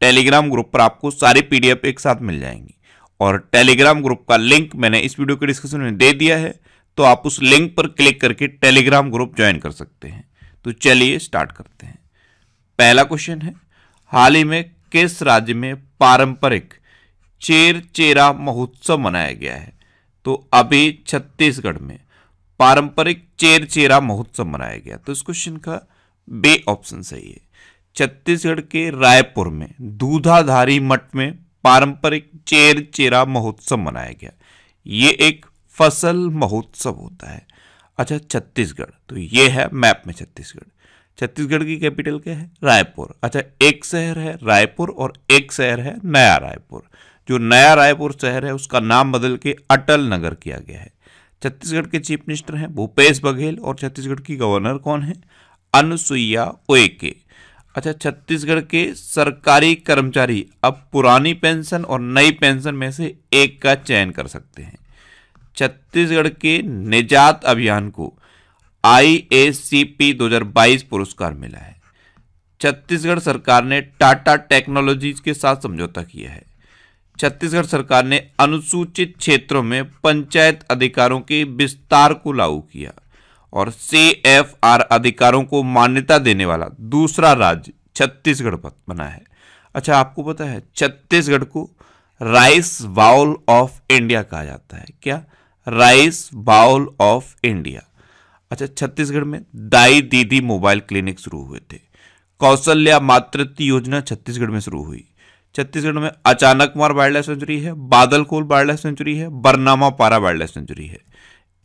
Telegram group पर आपको सारे पीडीएफ एक साथ मिल जाएंगी और टेलीग्राम ग्रुप का लिंक मैंने इस वीडियो के डिस्क्रिप्शन में दे दिया है तो आप उस लिंक पर क्लिक करके टेलीग्राम ग्रुप ज्वाइन कर सकते हैं तो चलिए स्टार्ट करते हैं पहला क्वेश्चन है हाल ही में किस राज्य में पारंपरिक चेर चेरा महोत्सव मनाया गया है तो अभी छत्तीसगढ़ में पारंपरिक चेर चेरा महोत्सव मनाया गया तो इस क्वेश्चन का बे ऑप्शन सही है छत्तीसगढ़ के रायपुर में दूधाधारी मठ में पारंपरिक चेर चेरा महोत्सव मनाया गया ये एक फसल महोत्सव होता है अच्छा छत्तीसगढ़ तो ये है मैप में छत्तीसगढ़ छत्तीसगढ़ की कैपिटल क्या है रायपुर अच्छा एक शहर है रायपुर और एक शहर है नया रायपुर जो नया रायपुर शहर है उसका नाम बदल के अटल नगर किया गया है छत्तीसगढ़ के चीफ मिनिस्टर हैं भूपेश बघेल और छत्तीसगढ़ की गवर्नर कौन है अनुसुईया ओके अच्छा छत्तीसगढ़ के सरकारी कर्मचारी अब पुरानी पेंशन और नई पेंशन में से एक का चयन कर सकते हैं छत्तीसगढ़ के निजात अभियान को आई ए सी पी दो पुरस्कार मिला है छत्तीसगढ़ सरकार ने टाटा टेक्नोलॉजीज के साथ समझौता किया है छत्तीसगढ़ सरकार ने अनुसूचित क्षेत्रों में पंचायत अधिकारों के विस्तार को लागू किया और सी एफ आर अधिकारों को मान्यता देने वाला दूसरा राज्य छत्तीसगढ़ बना है अच्छा आपको पता है छत्तीसगढ़ को राइस बाउल ऑफ इंडिया कहा जाता है क्या राइस बाउल ऑफ इंडिया अच्छा छत्तीसगढ़ में दाई दीदी मोबाइल क्लिनिक शुरू हुए थे कौशल्या मातृत्व योजना छत्तीसगढ़ में शुरू हुई छत्तीसगढ़ में अचानक मार वाइल्ड लाइफ सेंचुरी है बादल कोल वाइल्ड लाइफ सेंचुरी है बरनामा पारा वाइल्ड लाइफ सेंचुरी है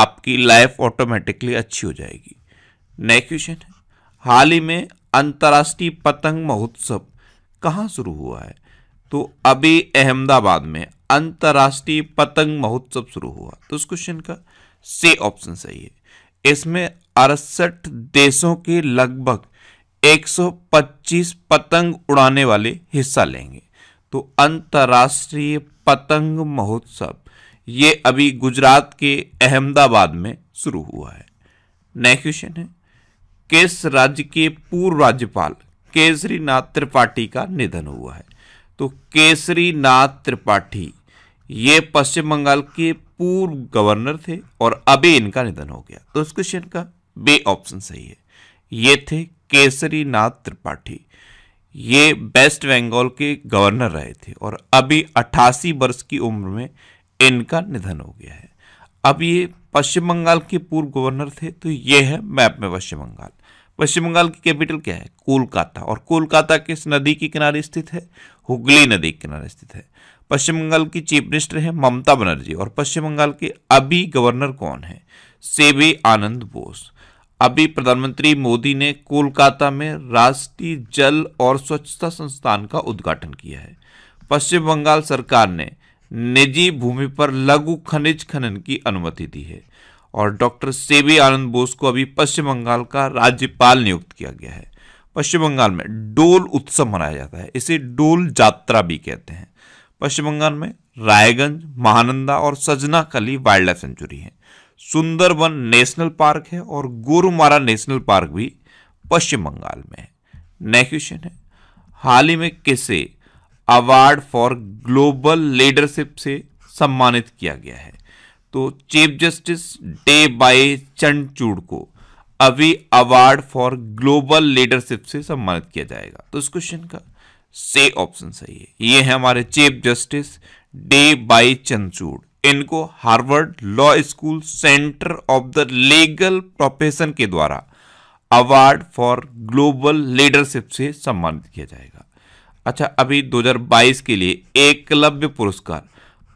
आपकी लाइफ ऑटोमेटिकली अच्छी हो जाएगी नेक्स्ट क्वेश्चन है हाल ही में अंतर्राष्ट्रीय पतंग महोत्सव कहाँ शुरू हुआ है तो अभी अहमदाबाद में अंतर्राष्ट्रीय पतंग महोत्सव शुरू हुआ तो इस क्वेश्चन का से ऑप्शन सही है इसमें अड़सठ देशों के लगभग 125 पतंग उड़ाने वाले हिस्सा लेंगे तो अंतर्राष्ट्रीय पतंग महोत्सव ये अभी गुजरात के अहमदाबाद में शुरू हुआ है नेक्स्ट क्वेश्चन है किस राज्य के पूर्व राज्यपाल केसरी नाथ त्रिपाठी का निधन हुआ है तो केसरी नाथ त्रिपाठी ये पश्चिम बंगाल के पूर्व गवर्नर थे और अभी इनका निधन हो गया तो इस क्वेश्चन का बे ऑप्शन सही है ये थे केसरी नाथ त्रिपाठी ये वेस्ट बंगाल के गवर्नर रहे थे और अभी अट्ठासी वर्ष की उम्र में इनका निधन हो गया है अब ये पश्चिम बंगाल के पूर्व गवर्नर थे तो ये है मैप में पश्चिम बंगाल पश्चिम बंगाल की कैपिटल क्या है कोलकाता और कोलकाता किस नदी के किनारे स्थित है हुगली नदी के किनारे स्थित है पश्चिम बंगाल की चीफ मिनिस्टर है ममता बनर्जी और पश्चिम बंगाल के अभी गवर्नर कौन है सेवी आनंद बोस अभी प्रधानमंत्री मोदी ने कोलकाता में राष्ट्रीय जल और स्वच्छता संस्थान का उद्घाटन किया है पश्चिम बंगाल सरकार ने निजी भूमि पर लघु खनिज खनन की अनुमति दी है और डॉक्टर सेबी आनंद बोस को अभी पश्चिम बंगाल का राज्यपाल नियुक्त किया गया है पश्चिम बंगाल में डोल उत्सव मनाया जाता है इसे डोल यात्रा भी कहते हैं पश्चिम बंगाल में रायगंज महानंदा और सजना कली वाइल्ड लाइफ सेंचुरी है सुंदरवन नेशनल पार्क है और गोरुमारा नेशनल पार्क भी पश्चिम बंगाल में है नेक्स्ट क्वेश्चन है हाल ही में किसे अवार्ड फॉर ग्लोबल लीडरशिप से सम्मानित किया गया है तो chief justice D Y Chandrachud को अभी अवार्ड फॉर ग्लोबल लीडरशिप से सम्मानित किया जाएगा तो इस क्वेश्चन का से ऑप्शन सही है ये है हमारे chief justice D Y Chandrachud इनको Harvard law school centre of the legal profession के द्वारा अवार्ड फॉर ग्लोबल लीडरशिप से सम्मानित किया जाएगा अच्छा अभी 2022 के लिए एकलव्य पुरस्कार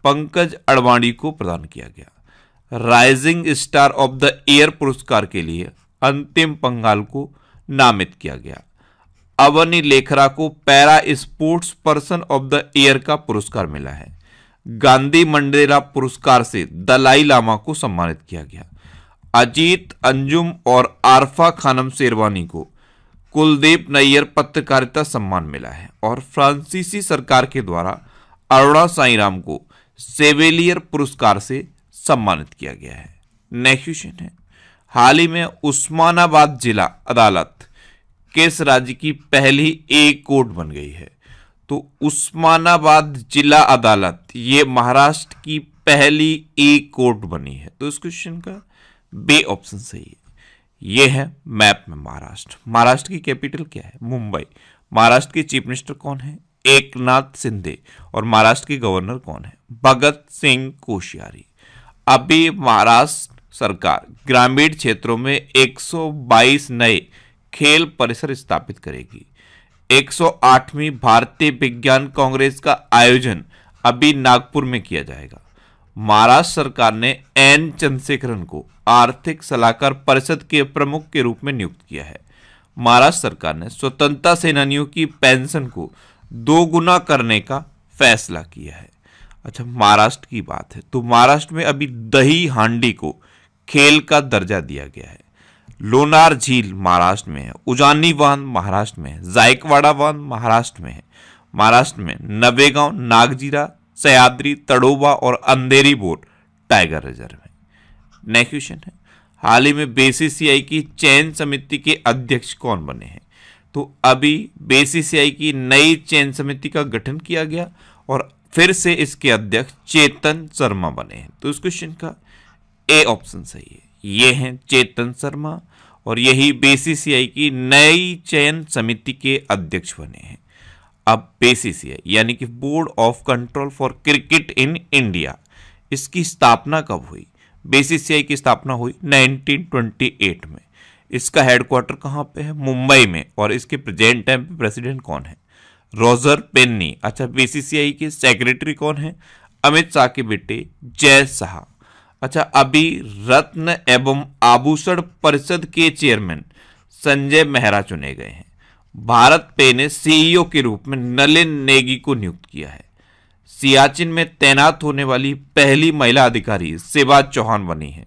पंकज अडवाणी को प्रदान किया गया rising star of the year पुरस्कार के लिए अंतिम पंगाल को नामित किया गया अवनी लेखरा को para sports person of the year का पुरस्कार मिला है गांधी मंडेला पुरस्कार से दलाई लामा को सम्मानित किया गया अजीत अंजुम और आरफा खानम शेरवानी को कुलदीप नैयर पत्रकारिता सम्मान मिला है और फ्रांसीसी सरकार के द्वारा अरोड़ा साईराम को सेवेलियर पुरस्कार से सम्मानित किया गया है नेक्स्ट क्वेश्चन है हाल ही में उस्मानाबाद जिला अदालत किस राज्य की पहली एक कोर्ट बन गई है तो उस्मानाबाद जिला अदालत ये महाराष्ट्र की पहली एक कोर्ट बनी है तो इस क्वेश्चन का बे ऑप्शन सही है ये है मैप में महाराष्ट्र महाराष्ट्र की कैपिटल क्या है मुंबई महाराष्ट्र के चीफ मिनिस्टर कौन है एकनाथ शिंदे और महाराष्ट्र के गवर्नर कौन है भगत सिंह कोशियारी अभी महाराष्ट्र सरकार ग्रामीण क्षेत्रों में 122 नए खेल परिसर स्थापित करेगी 108वीं भारतीय विज्ञान कांग्रेस का आयोजन अभी नागपुर में किया जाएगा महाराष्ट्र सरकार ने एन चंद्रशेखरन को आर्थिक सलाहकार परिषद के प्रमुख के रूप में नियुक्त किया है महाराष्ट्र सरकार ने स्वतंत्रता सेनानियों की पेंशन को दो गुना करने का फैसला किया है अच्छा महाराष्ट्र की बात है तो महाराष्ट्र में अभी दही हांडी को खेल का दर्जा दिया गया है लोनार झील महाराष्ट्र में है उजानी बांध महाराष्ट्र में है जायकवाड़ा बांध महाराष्ट्र में है महाराष्ट्र में नवेगांव नागजीरा सयाद्री तड़ोबा और अंधेरी बोर्ड टाइगर रिजर्व है नेक्स्ट क्वेश्चन है हाल ही में बीसीसीआई की चयन समिति के अध्यक्ष कौन बने हैं तो अभी बेसीसीआई की नई चयन समिति का गठन किया गया और फिर से इसके अध्यक्ष चेतन शर्मा बने हैं तो इस क्वेश्चन का ए ऑप्शन सही है ये हैं चेतन शर्मा और यही बीसीसीआई की नई चयन समिति के अध्यक्ष बने हैं अब बीसीसीआई यानी कि board of control for cricket in India इसकी स्थापना कब हुई बीसीसीआई की स्थापना हुई 1928 में इसका हेडक्वार्टर कहाँ पे है मुंबई में और इसके प्रेजेंट टाइम पे प्रेसिडेंट कौन है रोजर पेन्नी अच्छा बीसीसीआई के सेक्रेटरी कौन है अमित शाह के बेटे जय शाह अच्छा अभी रत्न एवं आभूषण परिषद के चेयरमैन संजय मेहरा चुने गए हैं भारत पे ने सीईओ के रूप में नलिन नेगी को नियुक्त किया है सियाचिन में तैनात होने वाली पहली महिला अधिकारी सेवा चौहान बनी है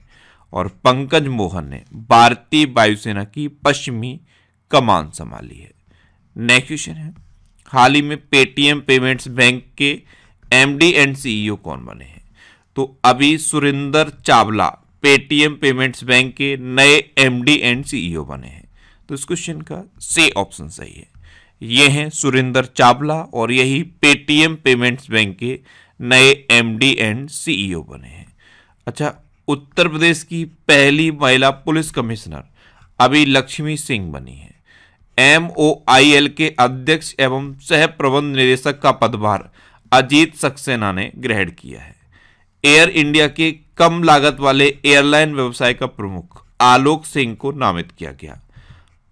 और पंकज मोहन ने भारतीय वायुसेना की पश्चिमी कमान संभाली है नेक्स्ट क्वेश्चन है हाल ही में पेटीएम पेमेंट्स बैंक के एमडी एंड सीईओ कौन बने हैं तो अभी Surinder Chawla Paytm payments bank के नए एमडी एंड सीईओ बने हैं तो इस क्वेश्चन का से ऑप्शन सही है ये हैं सुरेंद्र चावला और यही पेटीएम पेमेंट्स बैंक के नए एमडी एंड सीईओ बने हैं अच्छा उत्तर प्रदेश की पहली महिला पुलिस कमिश्नर अभी लक्ष्मी सिंह बनी है एम ओ आई एल के अध्यक्ष एवं सह प्रबंध निदेशक का पदभार अजीत सक्सेना ने ग्रहण किया है एयर इंडिया के कम लागत वाले एयरलाइन व्यवसाय का प्रमुख आलोक सिंह को नामित किया गया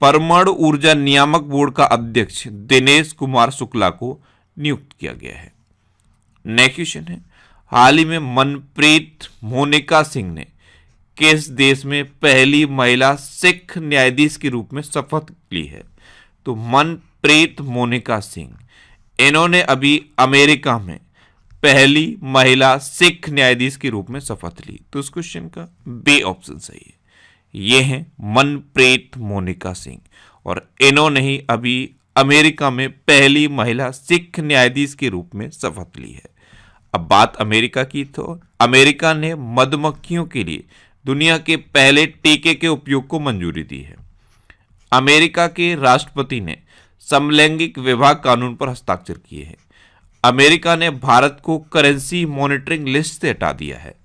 परमाणु ऊर्जा नियामक बोर्ड का अध्यक्ष दिनेश कुमार शुक्ला को नियुक्त किया गया है नेक्स्ट क्वेश्चन है हाल ही में मनप्रीत मोनिका सिंह ने किस देश में पहली महिला सिख न्यायाधीश के रूप में शपथ ली है तो मनप्रीत मोनिका सिंह इन्होंने अभी अमेरिका में पहली महिला सिख न्यायाधीश के रूप में शपथ ली तो इस क्वेश्चन का बे ऑप्शन सही है ये हैं मनप्रीत मोनिका सिंह और इन्होंने ही अभी अमेरिका में पहली महिला सिख न्यायाधीश के रूप में शपथ ली है अब बात अमेरिका की तो अमेरिका ने मधुमक्खियों के लिए दुनिया के पहले टीके के उपयोग को मंजूरी दी है अमेरिका के राष्ट्रपति ने समलैंगिक विवाह कानून पर हस्ताक्षर किए हैं अमेरिका ने भारत को करेंसी मॉनिटरिंग लिस्ट से हटा दिया है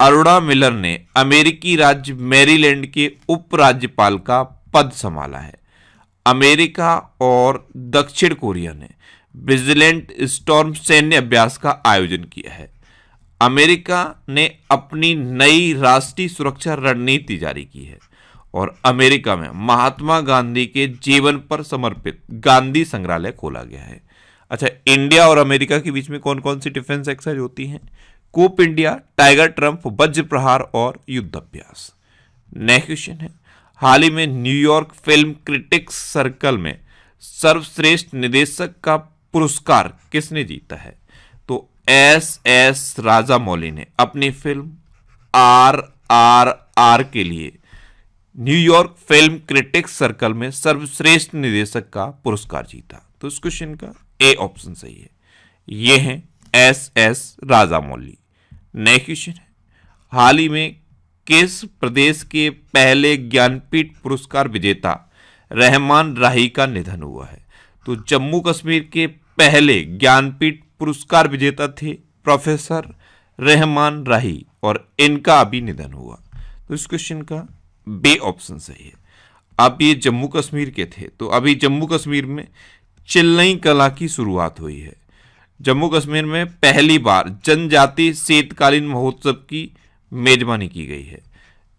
अरुणा मिलर ने अमेरिकी राज्य मैरीलैंड के उपराज्यपाल का पद संभाला है अमेरिका और दक्षिण कोरिया ने विजिलेंट स्टॉर्म सैन्य अभ्यास का आयोजन किया है अमेरिका ने अपनी नई राष्ट्रीय सुरक्षा रणनीति जारी की है और अमेरिका में महात्मा गांधी के जीवन पर समर्पित गांधी संग्रहालय खोला गया है अच्छा इंडिया और अमेरिका के बीच में कौन कौन सी डिफेंस एक्सरसाइज होती हैं कोप इंडिया टाइगर ट्रंप वज्र प्रहार और युद्धाभ्यास नेक्स्ट क्वेश्चन है हाल ही में न्यूयॉर्क फिल्म क्रिटिक्स सर्कल में सर्वश्रेष्ठ निदेशक का पुरस्कार किसने जीता है तो एस एस राजा मौली ने अपनी फिल्म आर आर आर के लिए न्यूयॉर्क फिल्म क्रिटिक्स सर्कल में सर्वश्रेष्ठ निदेशक का पुरस्कार जीता तो इस क्वेश्चन का ए ऑप्शन सही है ये हैं एस एस राजा मौली नए क्वेश्चन है हाल ही में किस प्रदेश के पहले ज्ञानपीठ पुरस्कार विजेता रहमान राही का निधन हुआ है तो जम्मू कश्मीर के पहले ज्ञानपीठ पुरस्कार विजेता थे प्रोफेसर रहमान राही और इनका अभी निधन हुआ तो इस क्वेश्चन का बे ऑप्शन सही है अब ये जम्मू कश्मीर के थे तो अभी जम्मू कश्मीर में चिल्लई कला की शुरुआत हुई है जम्मू कश्मीर में पहली बार जनजाति शीतकालीन महोत्सव की मेजबानी की गई है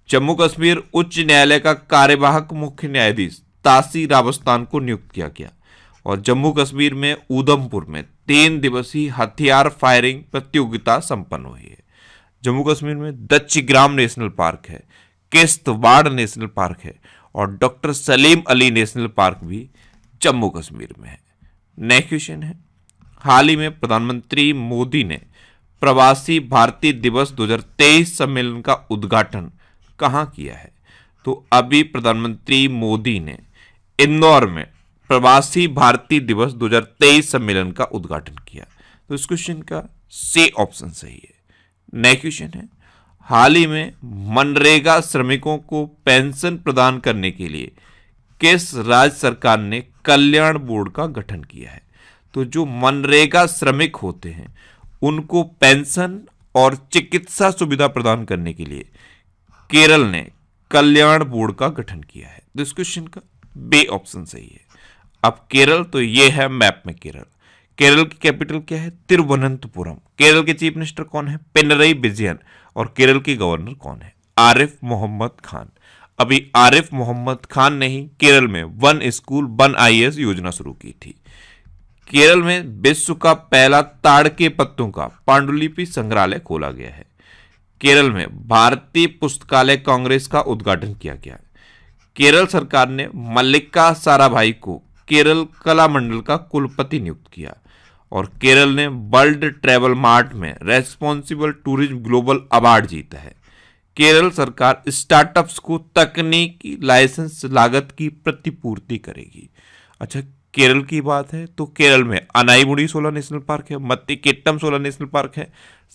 जम्मू कश्मीर उच्च न्यायालय का कार्यवाहक मुख्य न्यायाधीश तासी रावस्तान को नियुक्त किया गया और जम्मू कश्मीर में उधमपुर में तीन दिवसीय हथियार फायरिंग प्रतियोगिता संपन्न हुई है जम्मू कश्मीर में ग्राम नेशनल पार्क है किश्तवाड़ नेशनल पार्क है और doctor Salim Ali national park भी जम्मू कश्मीर में है नेक्स्ट क्वेश्चन है हाल ही में प्रधानमंत्री मोदी ने प्रवासी भारतीय दिवस 2023 सम्मेलन का उद्घाटन कहाँ किया है तो अभी प्रधानमंत्री मोदी ने इंदौर में प्रवासी भारतीय दिवस 2023 सम्मेलन का उद्घाटन किया तो इस क्वेश्चन का से ऑप्शन सही है नेक्स्ट क्वेश्चन है हाल ही में मनरेगा श्रमिकों को पेंशन प्रदान करने के लिए किस राज्य सरकार ने कल्याण बोर्ड का गठन किया है तो जो मनरेगा श्रमिक होते हैं उनको पेंशन और चिकित्सा सुविधा प्रदान करने के लिए केरल ने कल्याण बोर्ड का गठन किया है तो इस क्वेश्चन का बे ऑप्शन सही है अब केरल तो ये है मैप में केरल केरल की कैपिटल क्या है तिरुवनंतपुरम केरल के चीफ मिनिस्टर कौन है पिनरई विजयन और केरल के गवर्नर कौन है आरिफ मोहम्मद खान अभी आरिफ मोहम्मद खान ने ही केरल में वन स्कूल वन आई योजना शुरू की थी केरल में विश्व का पहला ताड़ के पत्तों का पांडुलिपि संग्रहालय खोला गया है केरल में भारतीय पुस्तकालय कांग्रेस का उद्घाटन किया गया केरल सरकार ने मल्लिका साराभाई को केरल कला मंडल का कुलपति नियुक्त किया और केरल ने वर्ल्ड ट्रेवल मार्ट में रेस्पॉन्सिबल टूरिज्म ग्लोबल अवार्ड जीता है केरल सरकार स्टार्टअप्स को तकनीकी लाइसेंस लागत की प्रतिपूर्ति करेगी अच्छा केरल की बात है तो केरल में अनाईमुड़ी सोलह नेशनल पार्क है मत्तिकेट्टम सोलह नेशनल पार्क है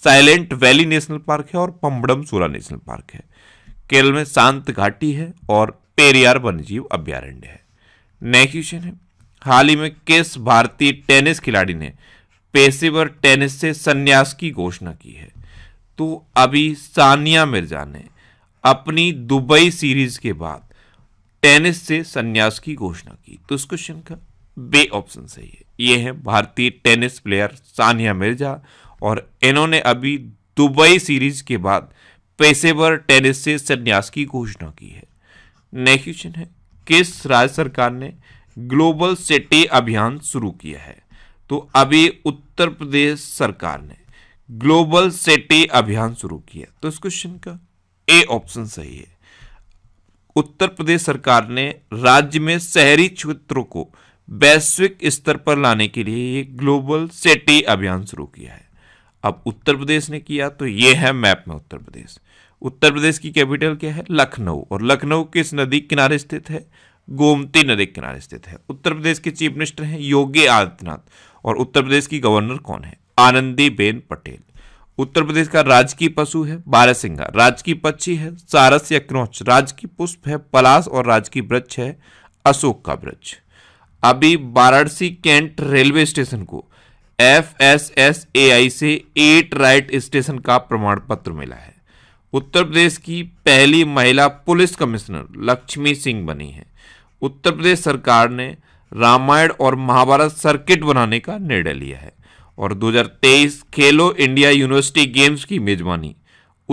साइलेंट वैली नेशनल पार्क है और पम्बडम सोलह नेशनल पार्क है केरल में शांत घाटी है और पेरियार वन्यजीव अभ्यारण्य है नेक्स्ट क्वेश्चन है हाल ही में किस भारतीय टेनिस खिलाड़ी ने पेशेवर टेनिस से संन्यास की घोषणा की है तो अभी सानिया मिर्जा ने अपनी दुबई सीरीज के बाद टेनिस से संन्यास की घोषणा की तो इस क्वेश्चन का बे ऑप्शन सही है ये हैं भारतीय टेनिस प्लेयर सानिया मिर्जा और इन्होंने अभी दुबई सीरीज के बाद पेशेवर टेनिस से संन्यास की घोषणा की है नेक्स्ट क्वेश्चन है किस राज्य सरकार ने ग्लोबल सिटी अभियान शुरू किया है तो अभी उत्तर प्रदेश सरकार ने ग्लोबल सिटी अभियान शुरू किया तो इस क्वेश्चन का ए ऑप्शन सही है उत्तर प्रदेश सरकार ने राज्य में शहरी क्षेत्रों को वैश्विक स्तर पर लाने के लिए ये ग्लोबल सिटी अभियान शुरू किया है अब उत्तर प्रदेश ने किया तो ये है मैप में उत्तर प्रदेश उत्तर प्रदेश की कैपिटल क्या है लखनऊ और लखनऊ किस नदी किनारे स्थित है गोमती नदी किनारे स्थित है उत्तर प्रदेश के चीफ मिनिस्टर हैं योगी आदित्यनाथ और उत्तर प्रदेश की गवर्नर कौन है आनंदीबेन पटेल उत्तर प्रदेश का राजकीय पशु है बारहसिंगा राजकीय पक्षी है सारस या क्रोच राजकीय पुष्प है पलास और राजकीय वृक्ष है अशोक का वृक्ष अभी वाराणसी कैंट रेलवे स्टेशन को F S S A I से एट राइट स्टेशन का प्रमाण पत्र मिला है उत्तर प्रदेश की पहली महिला पुलिस कमिश्नर लक्ष्मी सिंह बनी है उत्तर प्रदेश सरकार ने रामायण और महाभारत सर्किट बनाने का निर्णय लिया है और 2023 खेलो इंडिया यूनिवर्सिटी गेम्स की मेजबानी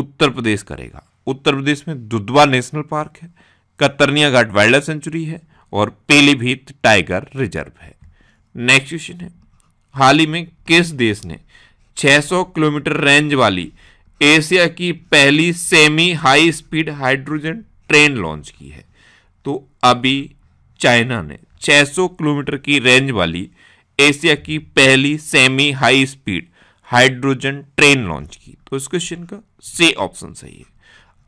उत्तर प्रदेश करेगा उत्तर प्रदेश में दुधवा नेशनल पार्क है Katarnia Ghat wildlife sanctuary है और पीलीभीत टाइगर रिजर्व है नेक्स्ट क्वेश्चन है हाल ही में किस देश ने 600 किलोमीटर रेंज वाली एशिया की पहली semi high speed hydrogen train launch की है तो अभी चाइना ने 600 किलोमीटर की रेंज वाली एशिया की पहली semi high speed hydrogen train launch की तो इस क्वेश्चन का सी ऑप्शन सही है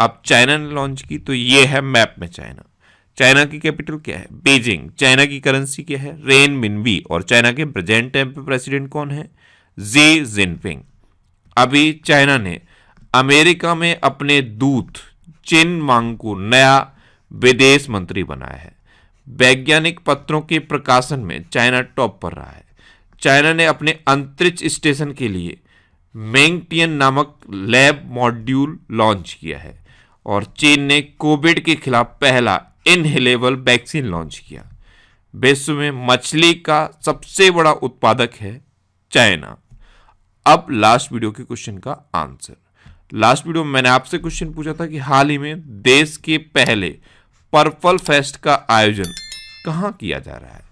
अब चाइना ने लॉन्च की तो ये है मैप में चाइना चाइना की कैपिटल क्या है बीजिंग चाइना की करेंसी क्या है रेन मिनवी और चाइना के प्रेजेंट टाइम पे प्रेसिडेंट कौन है जी जिनपिंग अभी चाइना ने अमेरिका में अपने दूत चिन मांग को नया विदेश मंत्री बनाया है वैज्ञानिक पत्रों के प्रकाशन में चाइना टॉप पर रहा है चाइना ने अपने अंतरिक्ष स्टेशन के लिए मेंगटियन नामक लैब मॉड्यूल लॉन्च किया है और चीन ने कोविड के खिलाफ पहला इनहेलेबल वैक्सीन लॉन्च किया विश्व में मछली का सबसे बड़ा उत्पादक है चाइना अब लास्ट वीडियो के क्वेश्चन का आंसर लास्ट वीडियो में मैंने आपसे क्वेश्चन पूछा था कि हाल ही में देश के पहले पर्पल फेस्ट का आयोजन कहाँ किया जा रहा है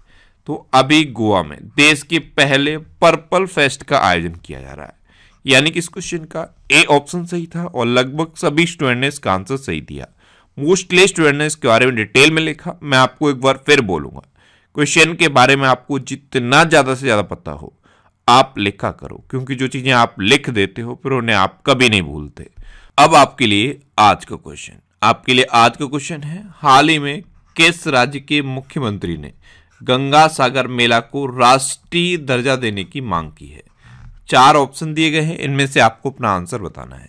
तो अभी गोवा में देश के पहले पर्पल फेस्ट का आयोजन किया जा रहा है यानी कि इस क्वेश्चन का ए ऑप्शन सही था और लगभग सभी स्टूडेंट ने इसका आंसर सही दिया मोस्टली स्टूडेंट के बारे में डिटेल में लिखा मैं आपको एक बार फिर बोलूंगा क्वेश्चन के बारे में आपको जितना ज़्यादा से ज़्यादा पता हो आप लिखा करो क्योंकि जो चीज़ें आप लिख देते हो फिर उन्हें आप कभी नहीं भूलते अब आपके लिए आज का क्वेश्चन आपके लिए आज का क्वेश्चन है हाल ही में किस राज्य के मुख्यमंत्री ने गंगा सागर मेला को राष्ट्रीय दर्जा देने की मांग की है चार ऑप्शन दिए गए हैं इनमें से आपको अपना आंसर बताना है